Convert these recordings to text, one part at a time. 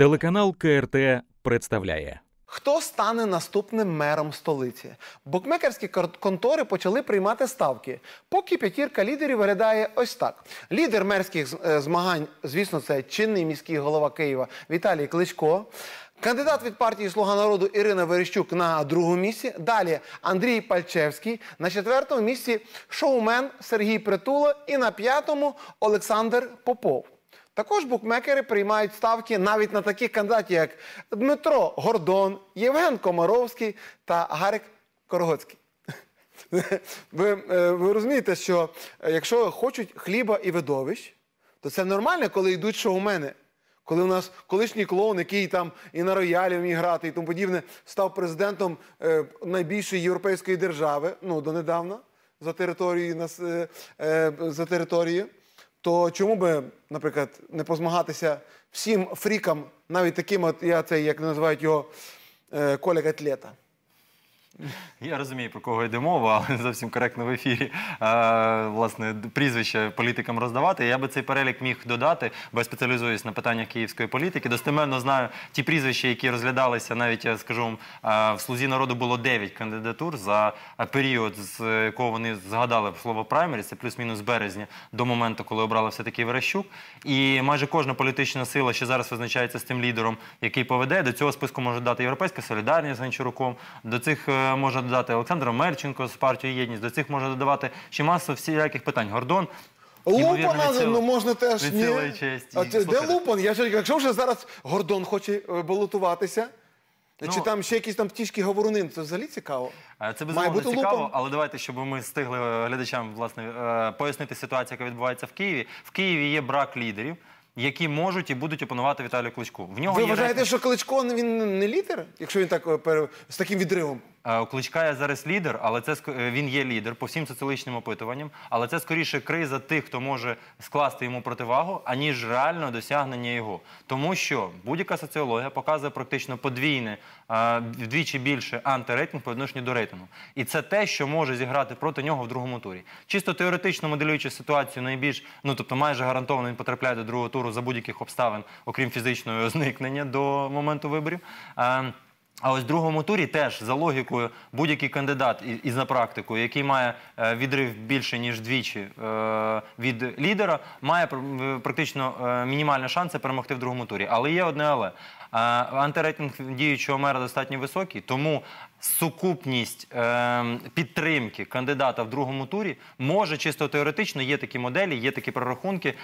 Телеканал КРТ представляє. Хто стане наступним мером столиці? Букмекерські контори почали приймати ставки. Поки п'ятірка лідерів виглядає ось так: лідер мерських е, змагань, звісно, це чинний міський голова Києва Віталій Кличко. Кандидат від партії Слуга народу Ірина Верещук на другому місці. Далі Андрій Пальчевський. На четвертому місці шоумен Сергій Притула і на п'ятому Олександр Попов. Також букмекери приймають ставки навіть на таких кандидатів, як Дмитро Гордон, Євген Комаровський та Гарик Корогоцький. Ви, е, ви розумієте, що е, якщо хочуть хліба і видовищ, то це нормально, коли йдуть шоумени. Коли у нас колишній клоун, який там і на роялі вміє грати, і тому подібне, став президентом е, найбільшої європейської держави, ну донедавна, за територією за територією. То чому би, наприклад, не позмагатися всім фрікам, навіть таким, от я цей, як називають його, е, коляк-атлета? Я розумію, про кого йде мова, але зовсім коректно в ефірі власне прізвище політикам роздавати. Я би цей перелік міг додати, бо я спеціалізуюсь на питаннях київської політики. Достеменно знаю ті прізвища, які розглядалися навіть, я скажу вам, в слузі народу було 9 кандидатур за період, з якого вони згадали слово праймері, це плюс-мінус березня до моменту, коли обрали все таки Верещук. І майже кожна політична сила, що зараз визначається з тим лідером, який поведе, до цього списку може дати Європейська солідарність з Гончаруком, до цих. Е, Може додати Олександр Мерченко з партії Єдність. До цих може додавати ще масу всіляких питань. Гордон. Лупана, ну можна теж ні. Честь. Де Лупан? Я ж якщо вже зараз Гордон хоче е, балотуватися, чи ну, там ще якісь там птішки говорунин, це взагалі цікаво. Е, це Має безумовно цікаво, але давайте, щоб ми встигли е, глядачам власне пояснити ситуацію, яка відбувається в Києві. В Києві є брак лідерів, які можуть і будуть опанувати Віталію Кличку. В нього Ви вважаєте, що Кличко він не лідер, якщо він так пере- з таким відривом? Е, у Кличка я зараз лідер, але це е, він є лідер по всім соціологічним опитуванням. Але це скоріше криза тих, хто може скласти йому противагу, аніж реальне досягнення його. Тому що будь-яка соціологія показує практично подвійне, е, вдвічі більше антирейтинг по відношенню до рейтингу. І це те, що може зіграти проти нього в другому турі. Чисто теоретично моделюючи ситуацію, найбільш ну тобто, майже гарантовано він потрапляє до другого туру за будь-яких обставин, окрім фізичного зникнення до моменту виборів. А ось в другому турі теж за логікою будь-який кандидат із на практику, який має е, відрив більше ніж двічі е, від лідера, має е, практично мінімальні шанси перемогти в другому турі. Але є одне, але антирейтинг діючого мера достатньо високий, тому сукупність підтримки кандидата в другому турі може чисто теоретично, є такі моделі, є такі прорахунки,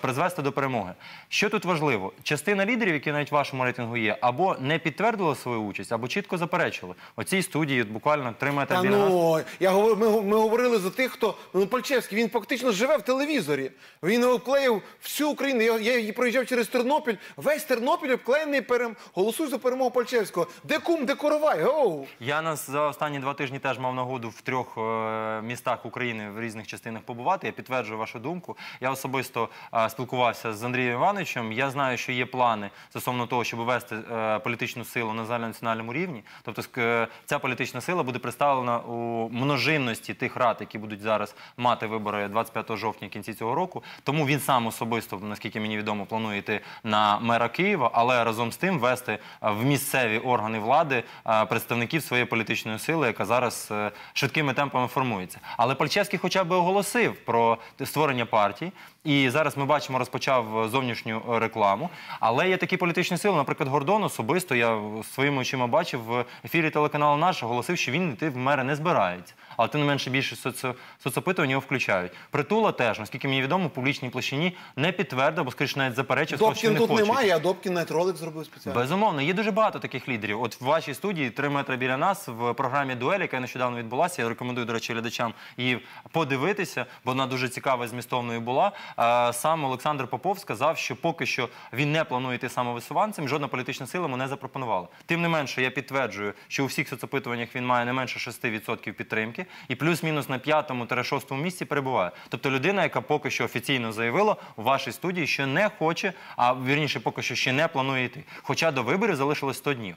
призвести до перемоги. Що тут важливо? Частина лідерів, які навіть в вашому рейтингу є, або не підтвердила свою участь більшість або чітко заперечили. Оцій студії буквально три метри. Та біля нас. ну, я говорю, ми, говорили за тих, хто ну Пальчевський, він фактично живе в телевізорі. Він обклеїв всю Україну. Я, її проїжджав через Тернопіль. Весь Тернопіль обклеєний перем. Голосуй за перемогу Пальчевського. Де кум, де коровай? Гоу! Я нас за останні два тижні теж мав нагоду в трьох е, містах України в різних частинах побувати. Я підтверджую вашу думку. Я особисто е, спілкувався з Андрієм Івановичем. Я знаю, що є плани стосовно того, щоб ввести е, політичну силу на загальнонаціональну національному рівні. Тобто, е, ця політична сила буде представлена у множинності тих рад, які будуть зараз мати вибори 25 жовтня кінці цього року. Тому він сам особисто, наскільки мені відомо, планує йти на мера Києва, але разом з тим вести е, в місцеві органи влади е, представників своєї політичної сили, яка зараз швидкими темпами формується. Але Пальчевський, хоча б оголосив про створення партії, і зараз ми бачимо, розпочав зовнішню рекламу. Але є такі політичні сили, наприклад, Гордон особисто я своїми очима бачив в ефірі телеканалу наш, оголосив, що він йти в мери не збирається але тим не менше більше соці... соцопитувань його включають. Притула теж, наскільки мені відомо, в публічній площині не підтвердив, бо скоріше навіть заперечив Добкін що не тут немає, а Добкін навіть ролик зробив спеціально. Безумовно, є дуже багато таких лідерів. От в вашій студії три метри біля нас в програмі Дуель, яка нещодавно відбулася. Я рекомендую, до речі, глядачам її подивитися, бо вона дуже цікава і змістовною була. Сам Олександр Попов сказав, що поки що він не планує йти самовисуванцем, жодна політична сила мене запропонувала. Тим не менше, я підтверджую, що у всіх соцопитуваннях він має не менше 6% підтримки і плюс-мінус на п'ятому-шостому місці перебуває. Тобто людина, яка поки що офіційно заявила у вашій студії, що не хоче, а вірніше поки що ще не планує йти. Хоча до виборів залишилось 100 днів.